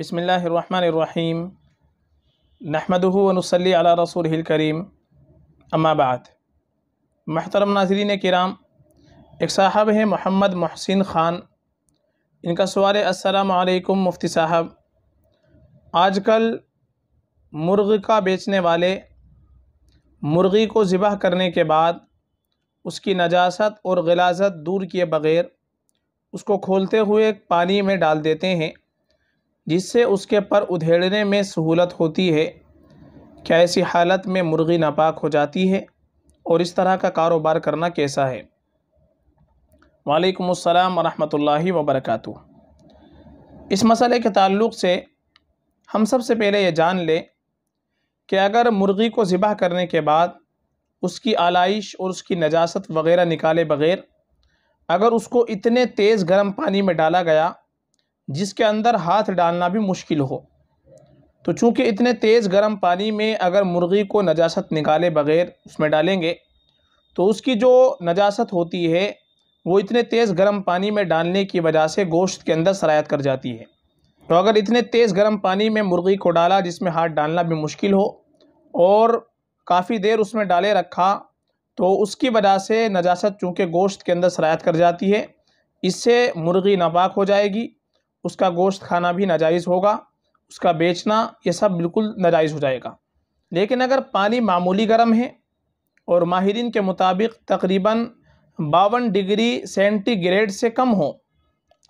बसमीम नहमदनसली अला रसूल करीम अम्माबाद महतरम नाजरीन कराम एक साहब हैं मोहम्मद मोहसिन ख़ान इनका सवाल असलकम मुफ्ती साहब आजकल मुर्ग का बेचने वाले मुर्गी को ज़िबह करने के बाद उसकी नजास्त और गलाजत दूर किए बग़ैर उसको खोलते हुए पानी में डाल देते हैं जिससे उसके पर उधेड़ने में सहूलत होती है क्या ऐसी हालत में मुर्गी नापाक हो जाती है और इस तरह का कारोबार करना कैसा है वालेकुम अस्सलाम वरहमतुल्लाहि वबरकू इस मसले के ताल्लुक़ से हम सबसे पहले ये जान लें कि अगर मुर्गी को ज़िबा करने के बाद उसकी आलाइश और उसकी नजास्त वगैरह निकाले बगैर अगर उसको इतने तेज़ गर्म पानी में डाला गया जिसके अंदर हाथ डालना भी मुश्किल हो तो चूँकि इतने तेज़ गर्म पानी में अगर मुर्गी को नजास्त निकाले बग़ैर उसमें डालेंगे तो उसकी जो नजास्त होती है वो इतने तेज़ गर्म पानी में डालने की वजह से गोश्त के अंदर सरायत कर जाती है तो अगर इतने तेज़ गर्म पानी में मुर्गी को डाला जिसमें हाथ डालना भी मुश्किल हो और काफ़ी देर उसमें डाले रखा तो उसकी वजह से नजास्त चूँकि गोश्त के अंदर सरायत कर जाती है इससे मुर्गी नापाक हो जाएगी उसका गोश्त खाना भी नाजायज़ होगा उसका बेचना ये सब बिल्कुल नाजायज़ हो जाएगा लेकिन अगर पानी मामूली गर्म है और माहरीन के मुताबिक तकरीबन बावन डिग्री सेंटीग्रेड से कम हो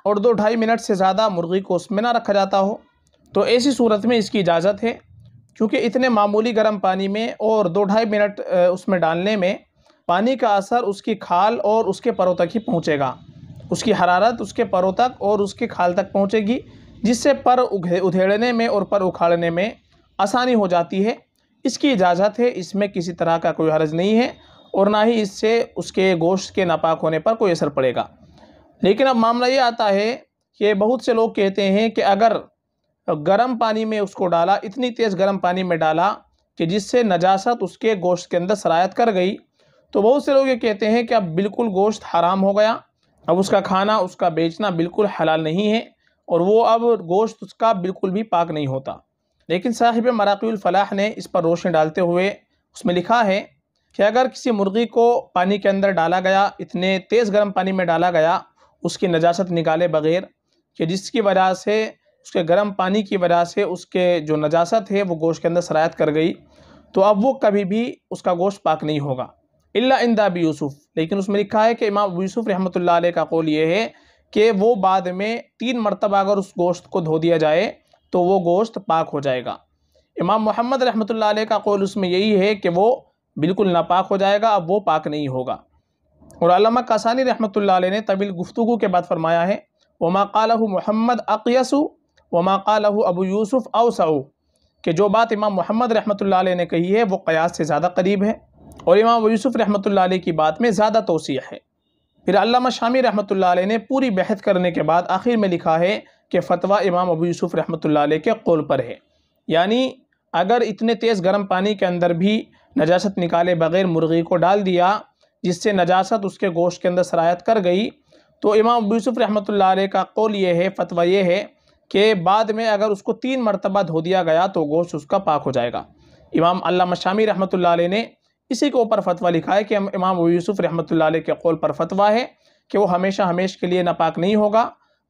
और दो ढाई मिनट से ज़्यादा मुर्गी को उसमें ना रखा जाता हो तो ऐसी सूरत में इसकी इजाज़त है क्योंकि इतने मामूली गर्म पानी में और दो ढाई मिनट उसमें डालने में पानी का असर उसकी खाल और उसके परों तक ही पहुँचेगा उसकी हरारत उसके परों तक और उसके खाल तक पहुँचेगी जिससे पर उधेड़ने में और पर उखाड़ने में आसानी हो जाती है इसकी इजाज़त है इसमें किसी तरह का कोई हर्ज नहीं है और ना ही इससे उसके गोश्त के नापाक होने पर कोई असर पड़ेगा लेकिन अब मामला ये आता है कि बहुत से लोग कहते हैं कि अगर गर्म पानी में उसको डाला इतनी तेज़ गर्म पानी में डाला कि जिससे नजासत उसके गोश्त के अंदर शरायत कर गई तो बहुत से लोग ये कहते हैं कि अब बिल्कुल गोश्त हराम हो गया अब उसका खाना उसका बेचना बिल्कुल हलाल नहीं है और वो अब गोश्त उसका बिल्कुल भी पाक नहीं होता लेकिन साहिब मराक़ीफ़लाह ने इस पर रोशनी डालते हुए उसमें लिखा है कि अगर किसी मुर्गी को पानी के अंदर डाला गया इतने तेज़ गर्म पानी में डाला गया उसकी नजास्त निकाले बगैर कि जिसकी वजह से उसके गर्म पानी की वजह से उसके जो नजास्त है वो गोश्त के अंदर शरात कर गई तो अब वो कभी भी उसका गोश्त पाक नहीं होगा अल्ला इंदा अबी यूसुफ़ लेकिन उसमें लिखा है कि इमाम यूसुफ़ रहमत ला का कौल ये है कि वो बाद में तीन मरतबा अगर उस गोश्त को धो दिया जाए तो वो गोश्त पाक हो जाएगा इमाम मोहम्मद रहमत ला का कौल उसमें यही है कि वो बिल्कुल नापाक हो जाएगा अब वो पाक नहीं होगा और अलामा कासानी रहमत ला ने तबील गुफ्तु के बाद फरमाया है वमा कालह मोहम्मद अकयसु वमा कालह अबू यूसुफ़ अवसाऊ कि जो बात इमाम मोहम्मद रहमत ला ने कही है वो क़यास से ज़्यादा करीब है और इमाम यूसुफ रहमत की बात में ज़्यादा तोसिया है फिर अल्लामा शामी रहमत ने पूरी बहस करने के बाद आखिर में लिखा है कि फ़तवा इमाम अबू यूसुफ रहमत के कौल पर है यानी अगर इतने तेज़ गर्म पानी के अंदर भी नजासत निकाले बग़ैर मुर्गी को डाल दिया जिससे नजासत उसके गोश्त के अंदर सरायत कर गई तो इमाम अबू यूसुफ रहमत का कौल ये है फ़तवा ये है कि बाद में अगर उसको तीन मरतबा धो दिया गया तो गोश्त उसका पाक हो जाएगा इमाम अल्लामा शामी रहमत ने इसी के ऊपर फतवा लिखा है कि इमाम यूसुफ रहमत के कौल पर फतवा है कि वो हमेशा हमेश के लिए नापाक नहीं होगा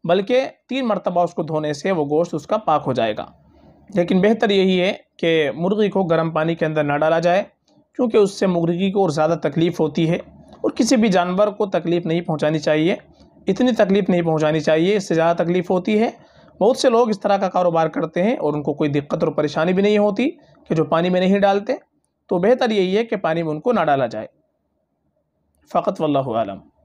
बल्कि तीन मरतबा उसको धोने से वो गोश्त उसका पाक हो जाएगा लेकिन बेहतर यही है कि मुर्गी को गर्म पानी के अंदर ना डाला जाए क्योंकि उससे मुर्गी को और ज़्यादा तकलीफ़ होती है और किसी भी जानवर को तकलीफ़ नहीं पहुँचानी चाहिए इतनी तकलीफ़ नहीं पहुँचानी चाहिए इससे ज़्यादा तकलीफ़ होती है बहुत से लोग इस तरह का कारोबार करते हैं और उनको कोई दिक्कत और परेशानी भी नहीं होती कि जो पानी में नहीं डालते तो बेहतर यही है कि पानी में उनको ना डाला जाए फ़कत वल्लम